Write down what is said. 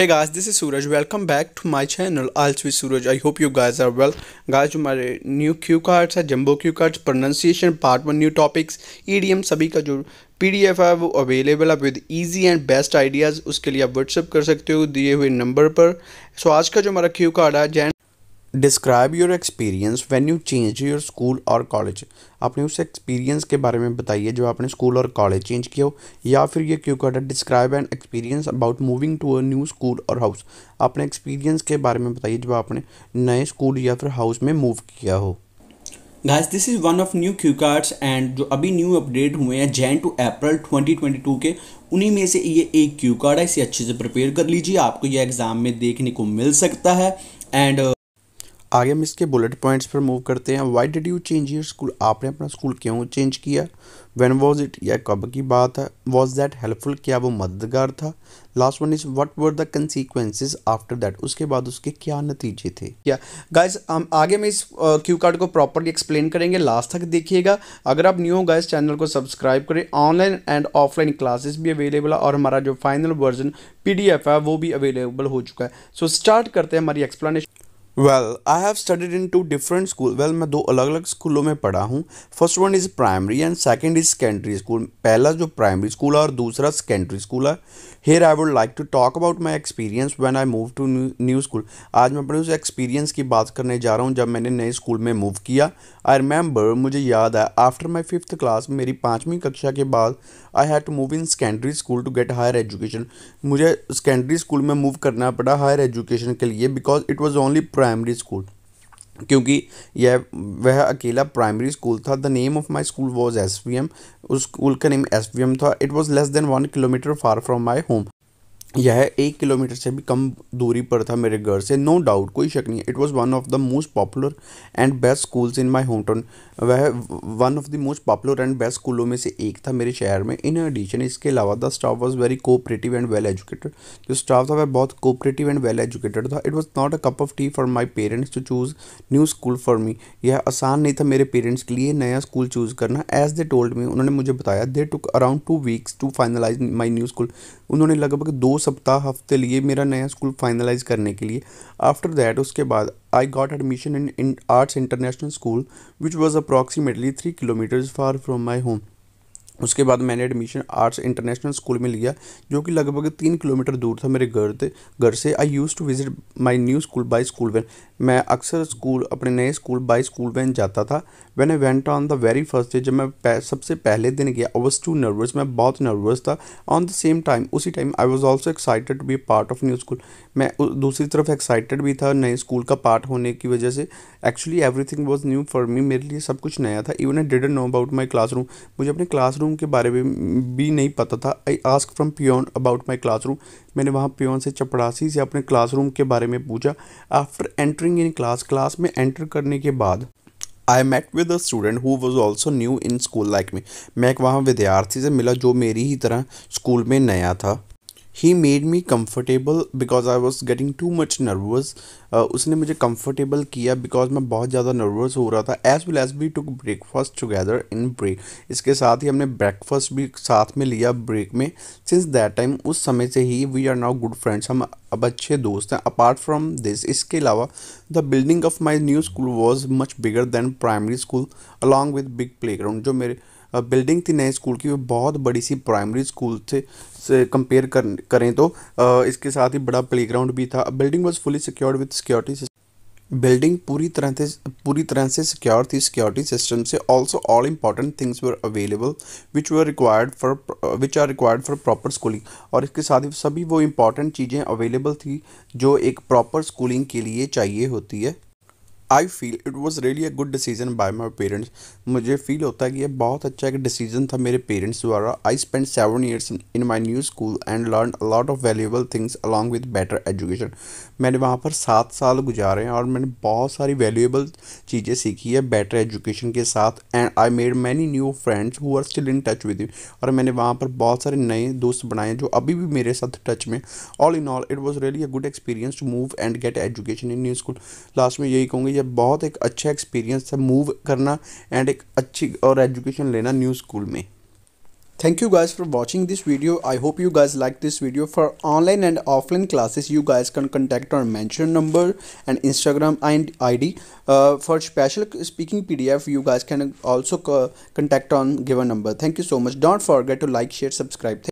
है guys this is Suraj welcome back to my channel IELTS with Suraj I hope you guys are well guys जो हमारे new cue cards है jumbo cue cards pronunciation part one new topics EDM सभी का जो PDF है वो available है with easy and best ideas उसके लिए आप व्हाट्सअप कर सकते हो दिए हुए नंबर पर सो आज का जो हमारा क्यू कार्ड है जैन describe your experience when you change your school और कॉलेज आपने उस एक्सपीरियंस के बारे में बताइए जो आपने स्कूल और कॉलेज चेंज किया हो या फिर ये क्यों है describe and experience about moving to a new school और हाउस आपने एक्सपीरियंस के बारे में बताइए जब आपने नए स्कूल या फिर हाउस में मूव किया हो guys this is one of new cue cards and जो अभी न्यू अपडेट हुए हैं जैन टू अप्रैल 2022 के उन्हीं में से ये एक क्यू कार्ड है इसे अच्छे से प्रिपेयर कर लीजिए आपको ये एग्ज़ाम में देखने को मिल सकता है एंड आगे हम इसके बुलेट पॉइंट्स पर मूव करते हैं why did you change your school आपने अपना स्कूल क्यों चेंज किया वेन वॉज इट या कब की बात है वॉज दैट हेल्पफुल क्या वो मददगार था last one is what were the consequences after that उसके बाद उसके क्या नतीजे थे क्या गाइज हम आगे हम इस क्यू कार्ड को प्रॉपरली एक्सप्लेन करेंगे लास्ट तक देखिएगा अगर आप न्यू हो गाइज चैनल को सब्सक्राइब करें ऑनलाइन एंड ऑफलाइन क्लासेस भी अवेलेबल है और हमारा जो फाइनल वर्जन पी है वो भी अवेलेबल हो चुका है सो so, स्टार्ट करते हैं हमारी explanation well I have studied in two different school well मैं दो अलग अलग स्कूलों में पढ़ा हूँ first one is primary and second is secondary school पहला जो प्राइमरी स्कूल है और दूसरा सेकेंडरी स्कूल है here I would like to talk about my experience when I move to new school आज मैं अपने उस एक्सपीरियंस की बात करने जा रहा हूँ जब मैंने नए स्कूल में मूव किया आई रिमेंबर मुझे याद है आफ्टर माई फिफ्थ क्लास मेरी पाँचवीं कक्षा के बाद I had to move in secondary school to get higher education मुझे सेकेंडरी स्कूल में मूव करना पड़ा हायर एजुकेशन के लिए because it was only prime primary school क्योंकि यह वह अकेला प्राइमरी स्कूल था the name of my school was S V M उस स्कूल का नेम एस वी एम था it was less than one kilometre far from my home यह एक किलोमीटर से भी कम दूरी पर था मेरे घर से नो no डाउट कोई शक नहीं it was one of the most popular and best schools in my home town वह one of the most popular and best स्कूलों में से एक था मेरे शहर में इन एडिशन इसके अलावा the staff was very cooperative and well educated जो स्टाफ था वह बहुत कोऑपरेटिव एंड वेल एजुकेटेड था it was not a cup of tea for my parents to choose new school for me यह आसान नहीं था मेरे पेरेंट्स के लिए नया स्कूल चूज़ करना एज दे टोल्ड मी उन्होंने मुझे बताया they took around two weeks to finalise my new school उन्होंने लगभग दो सप्ताह हफ्ते लिए मेरा नया स्कूल फाइनलाइज करने के लिए आफ्टर दैट उसके बाद I got admission in arts international school which was approximately three kilometres far from my home उसके बाद मैंने एडमिशन आर्ट्स इंटरनेशनल स्कूल में लिया जो कि लगभग तीन किलोमीटर दूर था मेरे घर से घर से I use to visit my new school by school van मैं अक्सर स्कूल अपने नए स्कूल बाय स्कूल वैन जाता था when I went on the very first day जब मैं सबसे पहले दिन गया आई वॉज टू नर्वस मैं बहुत नर्वस था ऑन द सेम टाइम उसी time I was also excited to be part of new school मैं दूसरी तरफ एक्साइटेड भी था नए स्कूल का पार्ट होने की वजह से actually everything was new for me मेरे लिए सब कुछ नया था even I didn't know about my classroom मुझे अपने क्लासरूम क्लासरूम के बारे में भी नहीं पता था I ask from peon about my classroom मैंने वहाँ पियोन से चपड़ासी से अपने क्लासरूम के बारे में पूछा after entering in class class में एंटर करने के बाद I met with a student who was also new in school like me मैं एक वहाँ विद्यार्थी से मिला जो मेरी ही तरह स्कूल में नया था he made me comfortable because I was getting too much nervous उसने मुझे कम्फर्टेबल किया बिकॉज मैं बहुत ज़्यादा नर्वस हो रहा था as well as we took breakfast together in break इसके साथ ही हमने ब्रेकफास्ट भी साथ में लिया ब्रेक में सिंस दैट टाइम उस समय से ही we are now good friends हम अब अच्छे दोस्त हैं अपार्ट फ्रॉम दिस इसके अलावा the building of my new school was much bigger than primary school along with big playground जो मेरे बिल्डिंग थी नए स्कूल की वो बहुत बड़ी सी प्राइमरी स्कूल से, से कंपेयर कर, करें तो इसके साथ ही बड़ा प्ले भी था building was fully secured with security building पूरी तरह से पूरी तरह से सिक्योर थी सिक्योरिटी सिस्टम से also all important things were available which were required for which are required for proper schooling और इसके साथ ही सभी वो इम्पॉर्टेंट चीज़ें अवेलेबल थी जो एक प्रॉपर स्कूलिंग के लिए चाहिए होती है I feel it was really a good decision by my parents मुझे फील होता है कि यह बहुत अच्छा एक डिसीजन था मेरे पेरेंट्स द्वारा I spend seven years in my new school and learn a lot of valuable things along with better education मैंने वहाँ पर सात साल गुजारे हैं और मैंने बहुत सारी वैल्यूएबल चीज़ें सीखी है बेटर एजुकेशन के साथ and I made many new friends who are still in touch with you और मैंने वहाँ पर बहुत सारे नए दोस्त बनाए जो अभी भी मेरे साथ टच में all in all it was really a good experience to move and get education in new school last में यही कहूँगी ये बहुत एक अच्छा एक्सपीरियंस है मूव करना एंड एक अच्छी और एजुकेशन लेना न्यू स्कूल में thank you guys for watching this video I hope you guys like this video for online and offline classes you guys can contact और mention number and Instagram and I D for special speaking P D F you guys can also contact on given number thank you so much don't forget to like share subscribe